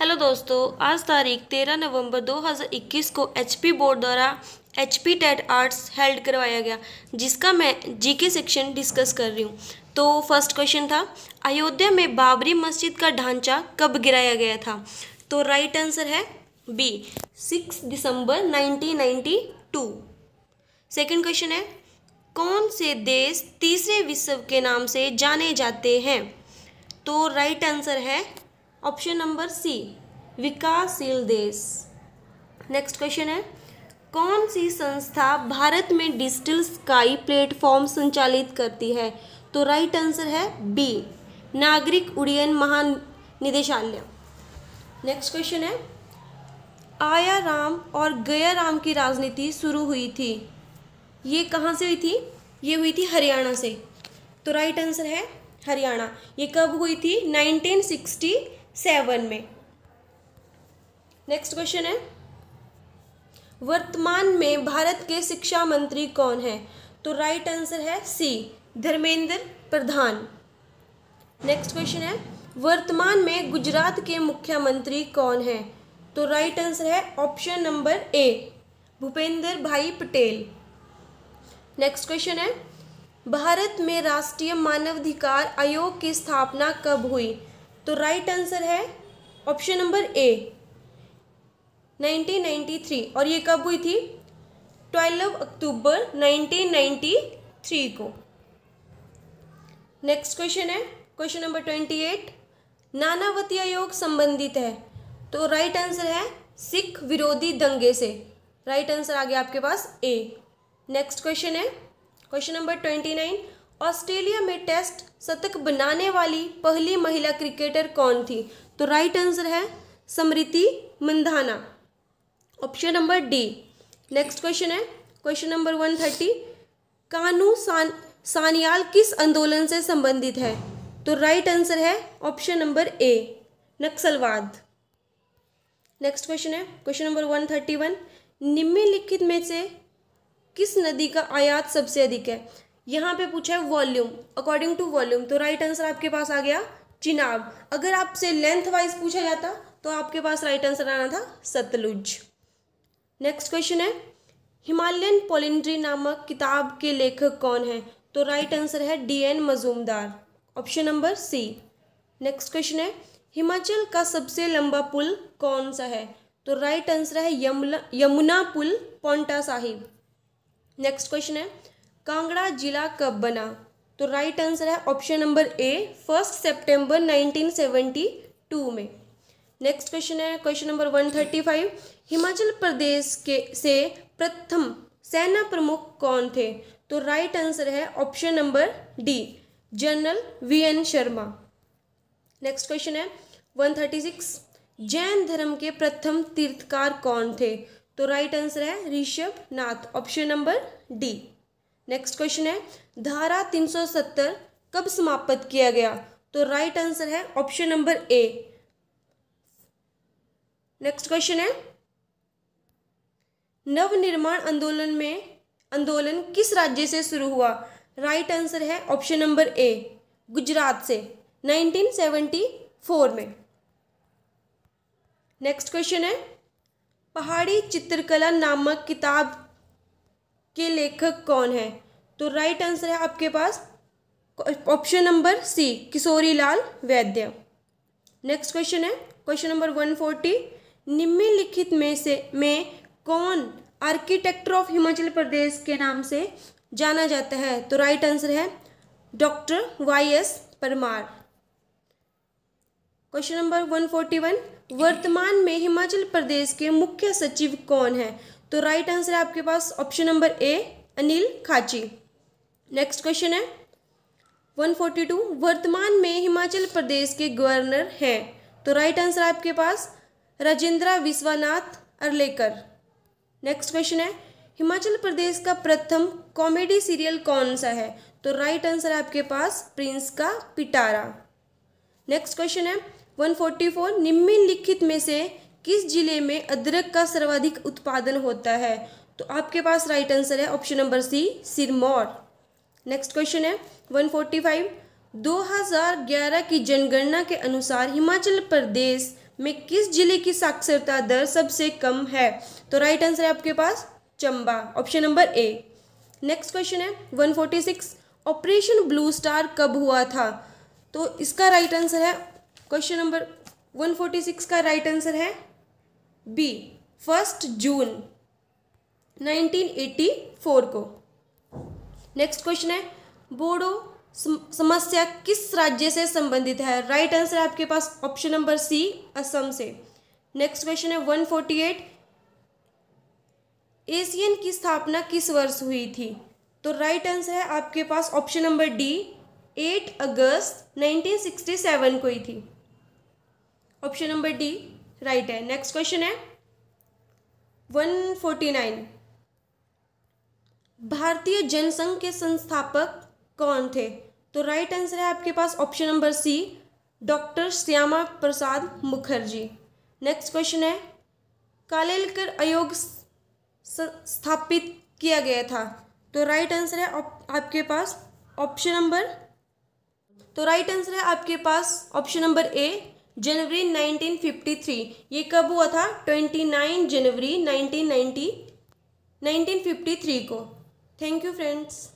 hello दोस्तों आज तारीख तेरह नवंबर 2021 को एचपी बोर्ड द्वारा H P TET arts held करवाया गया जिसका मैं जीके सेक्शन डिस्कस कर रही हूँ तो फर्स्ट क्वेश्चन था अयोध्या में बाबरी मस्जिद का ढांचा कब गिराया गया था तो राइट आंसर है बी सिक्स दिसंबर 1992 नाइन्टी क्वेश्चन है कौन से देश तीसरे विश्व के नाम से जाने जाते हैं तो राइट आंसर है ऑप्शन नंबर सी विकासशील देश नेक्स्ट क्वेश्चन है कौन सी संस्था भारत में डिजिटल स्काई प्लेटफॉर्म संचालित करती है तो राइट आंसर है बी नागरिक उड्डयन महानिदेशालय नेक्स्ट क्वेश्चन है आया राम और गया राम की राजनीति शुरू हुई थी ये कहाँ से हुई थी ये हुई थी हरियाणा से तो राइट आंसर है हरियाणा ये कब हुई थी सिक्सटी सेवन में नेक्स्ट क्वेश्चन है वर्तमान में भारत के शिक्षा मंत्री कौन तो है तो राइट आंसर है C Dharmendra Pradhan next question है वर्तमान में गुजरात के मुख्यमंत्री कौन तो है तो राइट आंसर है option number A Bhupendra Bhai Patel next question है भारत में राष्ट्रीय मानवाधिकार आयोग की स्थापना कब हुई तो राइट आंसर है ऑप्शन नंबर ए 1993 और ये कब हुई थी 12 अक्टूबर 1993 को नेक्स्ट क्वेश्चन है question number twenty eight Nanavati आयोग संबंधित है तो राइट आंसर है सिख विरोधी दंगे से राइट आंसर आ गया आपके पास ए नेक्स्ट क्वेश्चन है question number twenty nine Australia में टेस्ट शतक बनाने वाली पहली महिला क्रिकेटर कौन थी तो राइट आंसर है Smriti Mandhana option number D next question है question number one thirty Kanu सान सानियाल किस आंदोलन से संबंधित है तो राइट आंसर है ऑप्शन नंबर ए नक्सलवाद नेक्स्ट क्वेश्चन है question number one thirty one निम्नलिखित में से किस नदी का आयात सबसे अधिक है यहाँ पे पूछा है वॉल्यूम अकॉर्डिंग टू वॉल्यूम तो राइट आंसर आपके पास आ गया चिनाब अगर आपसे लेंथ वाइज पूछा जाता तो आपके पास राइट आंसर आना था सतलुज नेक्स्ट क्वेश्चन है हिमालयन पोलिंड्री नामक किताब के लेखक कौन तो है तो राइट आंसर है D N Majumdar option number C next question है हिमाचल का सबसे लंबा पुल कौन सा है तो राइट आंसर है यमुना यमुना पुल पोंटा साहिब नेक्स्ट क्वेश्चन है कांगड़ा जिला कब बना तो राइट आंसर है option number A first September nineteen seventy two में नेक्स्ट क्वेश्चन है question number one thirty five Himachal Pradesh के से प्रथम सेना प्रमुख कौन थे तो राइट आंसर है option number D general V N Sharma next question है वन थर्टी सिक्स जैन धर्म के प्रथम तीर्थकार कौन थे तो राइट आंसर है Rishabh Nath option number D next question है धारा 370 कब समाप्त किया गया तो राइट आंसर है option number A next question है नवनिर्माण आंदोलन में आंदोलन किस राज्य से शुरू हुआ राइट आंसर है ऑप्शन नंबर ए गुजरात से 1974 में नेक्स्ट क्वेश्चन है पहाड़ी चित्रकला नामक किताब के लेखक कौन है तो राइट आंसर है आपके पास ऑप्शन नंबर सी किशोरी लाल वैद्य नेक्स्ट क्वेश्चन है क्वेश्चन नंबर वन फोर्टी निम्नलिखित में से में कौन आर्किटेक्टर ऑफ हिमाचल प्रदेश के नाम से जाना जाता है तो राइट आंसर है doctor Y S Parmar question number one forty one वर्तमान में हिमाचल प्रदेश के मुख्य सचिव कौन है तो राइट आंसर है आपके पास option number A Anil Khachi next question है 142 वर्तमान में हिमाचल प्रदेश के गवर्नर हैं तो राइट आंसर आपके पास राजेंद्रा विश्वनाथ अर्लेकर नेक्स्ट क्वेश्चन है हिमाचल प्रदेश का प्रथम कॉमेडी सीरियल कौन सा है तो राइट आंसर आपके पास प्रिंस का पिटारा नेक्स्ट क्वेश्चन है 144 निम्नलिखित में से किस जिले में अदरक का सर्वाधिक उत्पादन होता है तो आपके पास राइट आंसर है option number C Sirmaur next question है 145 2011 की जनगणना के अनुसार हिमाचल प्रदेश में किस जिले की साक्षरता दर सबसे कम है तो राइट आंसर है आपके पास Chamba option number A next question है 146 ऑपरेशन ब्लू स्टार कब हुआ था तो इसका राइट आंसर है क्वेश्चन नंबर 146 का राइट आंसर है बी फर्स्ट जून 1984 को नेक्स्ट क्वेश्चन है बोडो समस्या किस राज्य से संबंधित है राइट right आंसर आपके पास ऑप्शन नंबर सी असम से नेक्स्ट क्वेश्चन है वन फोर्टी एट एशियन की स्थापना किस वर्ष हुई थी तो राइट right आंसर है आपके पास ऑप्शन नंबर डी 8 अगस्त 1967 को ही थी ऑप्शन नंबर डी राइट है नेक्स्ट क्वेश्चन है वन फोर्टी नाइन भारतीय जनसंघ के संस्थापक कौन थे तो राइट आंसर है आपके पास option number C doctor Shyama Prasad Mukherjee next question है कालेलकर आयोग स्थापित किया गया था तो राइट आंसर तो है आपके पास ऑप्शन नंबर तो राइट आंसर है आपके पास ऑप्शन नंबर ए जनवरी 1953 ये कब हुआ था 29 जनवरी 1990 1953 को थैंक यू फ्रेंड्स